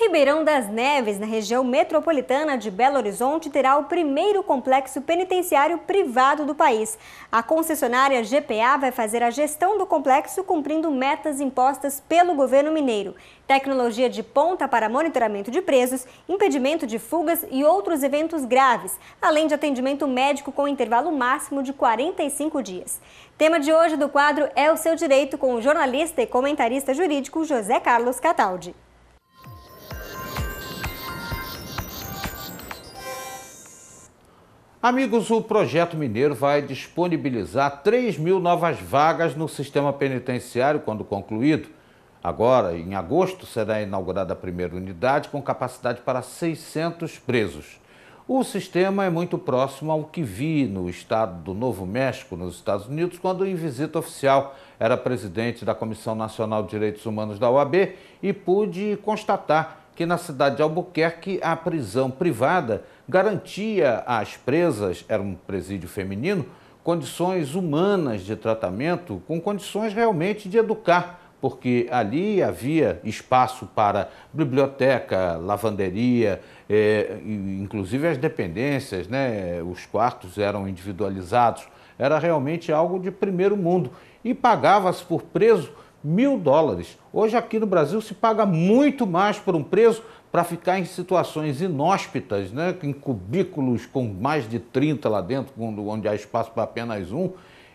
Ribeirão das Neves, na região metropolitana de Belo Horizonte, terá o primeiro complexo penitenciário privado do país. A concessionária GPA vai fazer a gestão do complexo cumprindo metas impostas pelo governo mineiro. Tecnologia de ponta para monitoramento de presos, impedimento de fugas e outros eventos graves, além de atendimento médico com intervalo máximo de 45 dias. Tema de hoje do quadro é o seu direito com o jornalista e comentarista jurídico José Carlos Cataldi. Amigos, o Projeto Mineiro vai disponibilizar 3 mil novas vagas no sistema penitenciário quando concluído. Agora, em agosto, será inaugurada a primeira unidade com capacidade para 600 presos. O sistema é muito próximo ao que vi no estado do Novo México, nos Estados Unidos, quando, em visita oficial, era presidente da Comissão Nacional de Direitos Humanos da OAB e pude constatar que na cidade de Albuquerque a prisão privada garantia às presas, era um presídio feminino, condições humanas de tratamento, com condições realmente de educar, porque ali havia espaço para biblioteca, lavanderia, eh, inclusive as dependências, né? os quartos eram individualizados. Era realmente algo de primeiro mundo. E pagava-se por preso mil dólares. Hoje aqui no Brasil se paga muito mais por um preso para ficar em situações inóspitas, né? em cubículos com mais de 30 lá dentro, onde há espaço para apenas um.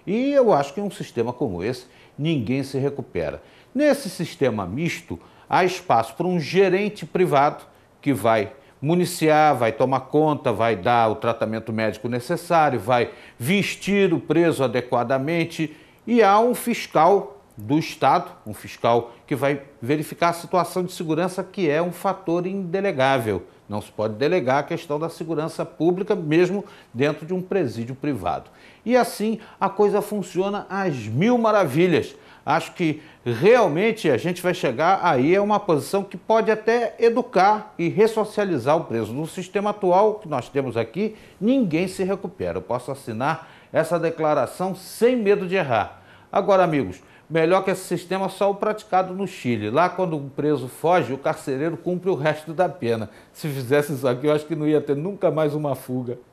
E eu acho que em um sistema como esse, ninguém se recupera. Nesse sistema misto, há espaço para um gerente privado que vai municiar, vai tomar conta, vai dar o tratamento médico necessário, vai vestir o preso adequadamente e há um fiscal do Estado, um fiscal que vai verificar a situação de segurança, que é um fator indelegável. Não se pode delegar a questão da segurança pública, mesmo dentro de um presídio privado. E assim a coisa funciona às mil maravilhas. Acho que realmente a gente vai chegar aí a uma posição que pode até educar e ressocializar o preso. No sistema atual que nós temos aqui, ninguém se recupera. Eu posso assinar essa declaração sem medo de errar. Agora, amigos, Melhor que esse sistema só o praticado no Chile. Lá, quando o preso foge, o carcereiro cumpre o resto da pena. Se fizesse isso aqui, eu acho que não ia ter nunca mais uma fuga.